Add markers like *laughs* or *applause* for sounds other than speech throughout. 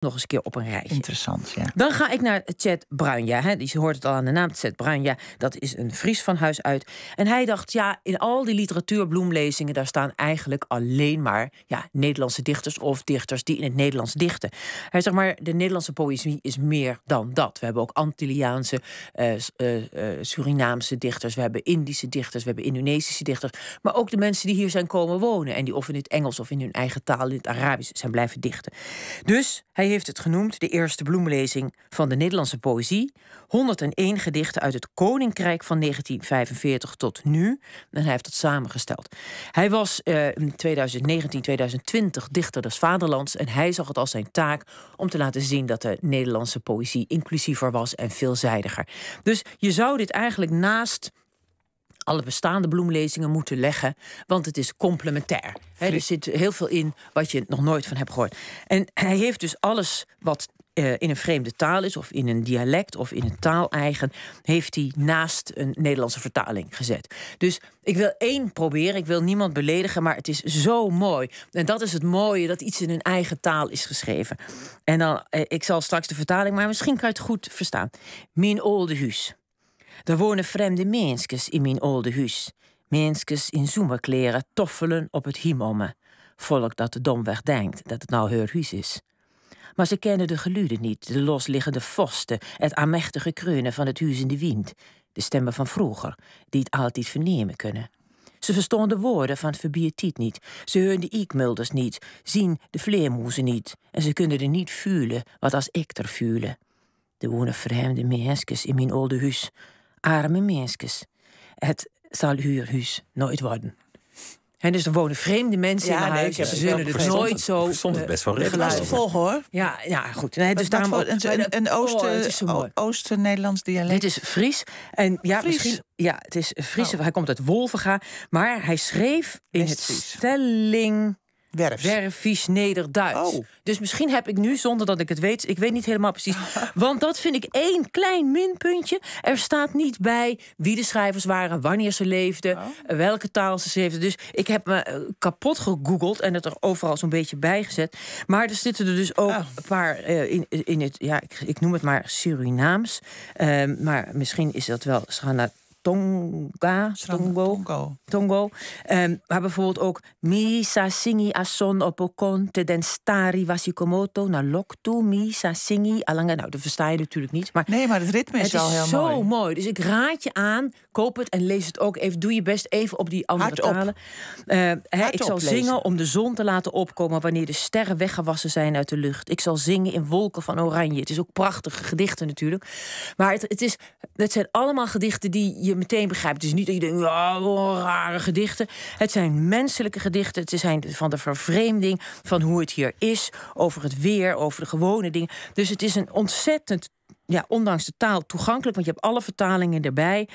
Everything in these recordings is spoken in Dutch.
nog eens een keer op een rijtje. Interessant, ja. Dan ga ik naar Chet Bruinja. Hè. Die hoort het al aan de naam, Chet Bruinja. Dat is een Fries van huis uit. En hij dacht, ja, in al die literatuurbloemlezingen... daar staan eigenlijk alleen maar ja, Nederlandse dichters... of dichters die in het Nederlands dichten. Hij zegt maar, de Nederlandse poëzie is meer dan dat. We hebben ook Antilliaanse, eh, eh, eh, Surinaamse dichters... we hebben Indische dichters, we hebben Indonesische dichters... maar ook de mensen die hier zijn komen wonen... en die of in het Engels of in hun eigen taal, in het Arabisch... zijn blijven dichten. Dus hij heeft het genoemd de eerste bloemlezing van de Nederlandse poëzie. 101 gedichten uit het Koninkrijk van 1945 tot nu. En hij heeft dat samengesteld. Hij was eh, in 2019-2020 dichter des Vaderlands. En hij zag het als zijn taak om te laten zien dat de Nederlandse poëzie inclusiever was en veelzijdiger. Dus je zou dit eigenlijk naast alle bestaande bloemlezingen moeten leggen, want het is complementair. He, er zit heel veel in wat je nog nooit van hebt gehoord. En hij heeft dus alles wat eh, in een vreemde taal is, of in een dialect of in een taaleigen, heeft hij naast een Nederlandse vertaling gezet. Dus ik wil één proberen, ik wil niemand beledigen, maar het is zo mooi. En dat is het mooie, dat iets in een eigen taal is geschreven. En dan, eh, ik zal straks de vertaling, maar misschien kan je het goed verstaan. Min Olde Huus. Er wonen vreemde meenskes in mijn oude huis. Meenskes in zomerkleren toffelen op het himomme. Volk dat de domweg denkt dat het nou heur huis is. Maar ze kennen de geluiden niet, de losliggende vosten, het aanmächtige kreunen van het huis in de wind, de stemmen van vroeger, die het altijd vernemen kunnen. Ze verstonden de woorden van het verbiertiet niet, ze heuren de iekmulders niet, zien de vleermoezen niet, en ze kunnen er niet vuilen wat als ik er vuilen. Er wonen vreemde menskes in mijn oude huis, arme mensen. Het zal huurhuis nooit worden. En dus er wonen vreemde mensen ja, in huis. Ze zullen het nooit zo. Ik stond het eh, best wel regelmatig. volgen hoor. Ja, ja goed. Nee, dus daarom een, een, oh, Oosten, nederlands dialect. Dit is Fries. En ja, Fries. misschien. Ja, het is Fries. Oh. Hij komt uit Wolvenga. Maar hij schreef in het Stelling. Werfs. neder Nederduits. Oh. Dus misschien heb ik nu, zonder dat ik het weet, ik weet niet helemaal precies. *laughs* want dat vind ik één klein minpuntje. Er staat niet bij wie de schrijvers waren, wanneer ze leefden, oh. welke taal ze schreven. Dus ik heb me eh, kapot gegoogeld en het er overal zo'n beetje bij gezet. Maar er zitten er dus ook oh. een paar eh, in, in het, ja, ik, ik, noem het maar Surinaams. Ehm, maar misschien is dat wel Tonga, Tongo, Tongo. Um, ehm, maar bijvoorbeeld ook Misa Singi Ason Opokonte Den Stari Wasikomoto Loktu. Misa Singi Alanga. Nou, dat versta je natuurlijk niet. Maar nee, maar het ritme is wel heel zo mooi. Dus ik raad je aan, koop het en lees het ook even. Doe je best even op die andere talen. Ehm, ik zal zingen om de zon te laten opkomen wanneer de sterren weggewassen zijn uit de lucht. Ik zal zingen in wolken van oranje. Het is ook prachtige gedichten natuurlijk. Maar het, het, is, het zijn allemaal gedichten die je je meteen begrijpt. Dus niet dat je denkt, oh, rare gedichten. Het zijn menselijke gedichten. Het zijn van de vervreemding, van hoe het hier is, over het weer, over de gewone dingen. Dus het is een ontzettend ja, ondanks de taal toegankelijk, want je hebt alle vertalingen erbij.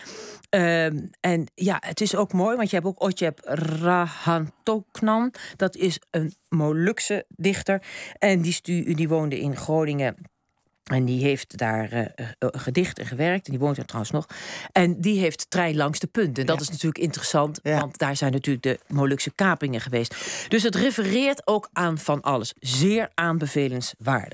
Ehm, en ja, het is ook mooi, want je hebt ook Otjeb Rahantoknan. Dat is een Molukse dichter. En die, stu die woonde in Groningen en die heeft daar eh, eh, eh, gedicht en gewerkt. En die woont er trouwens nog. En die heeft trein langs de punten. En dat is natuurlijk interessant, want daar zijn natuurlijk de Molukse kapingen geweest. Dus het refereert ook aan van alles. Zeer aanbevelenswaardig.